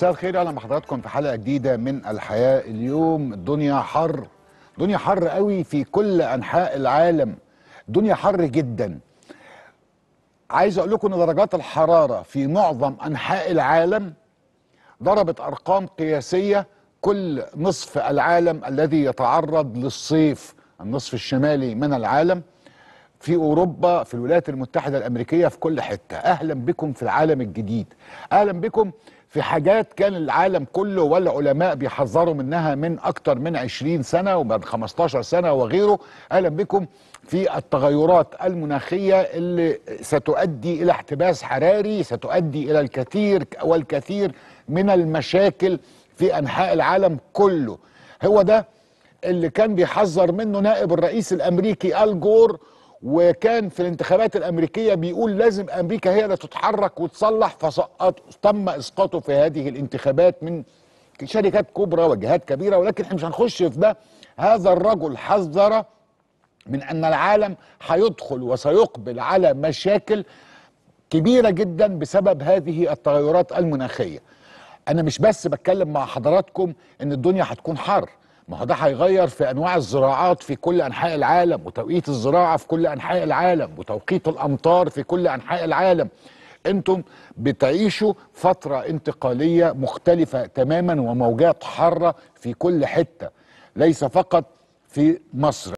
مساء الخير اهلا بحضراتكم في حلقه جديده من الحياه اليوم الدنيا حر دنيا حر قوي في كل انحاء العالم دنيا حر جدا عايز اقول لكم ان درجات الحراره في معظم انحاء العالم ضربت ارقام قياسيه كل نصف العالم الذي يتعرض للصيف النصف الشمالي من العالم في اوروبا في الولايات المتحده الامريكيه في كل حته اهلا بكم في العالم الجديد اهلا بكم في حاجات كان العالم كله والعلماء بيحذروا منها من أكتر من 20 سنة ومن 15 سنة وغيره أهلا بكم في التغيرات المناخية اللي ستؤدي إلى احتباس حراري ستؤدي إلى الكثير والكثير من المشاكل في أنحاء العالم كله هو ده اللي كان بيحذر منه نائب الرئيس الأمريكي الجور جور وكان في الانتخابات الامريكيه بيقول لازم امريكا هي اللي تتحرك وتصلح فسقط تم اسقاطه في هذه الانتخابات من شركات كبرى وجهات كبيره ولكن احنا مش هنخش في ده هذا الرجل حذر من ان العالم هيدخل وسيقبل على مشاكل كبيره جدا بسبب هذه التغيرات المناخيه انا مش بس بتكلم مع حضراتكم ان الدنيا هتكون حر ما هو ده هيغير في انواع الزراعات في كل انحاء العالم وتوقيت الزراعه في كل انحاء العالم وتوقيت الامطار في كل انحاء العالم انتم بتعيشوا فتره انتقاليه مختلفه تماما وموجات حاره في كل حته ليس فقط في مصر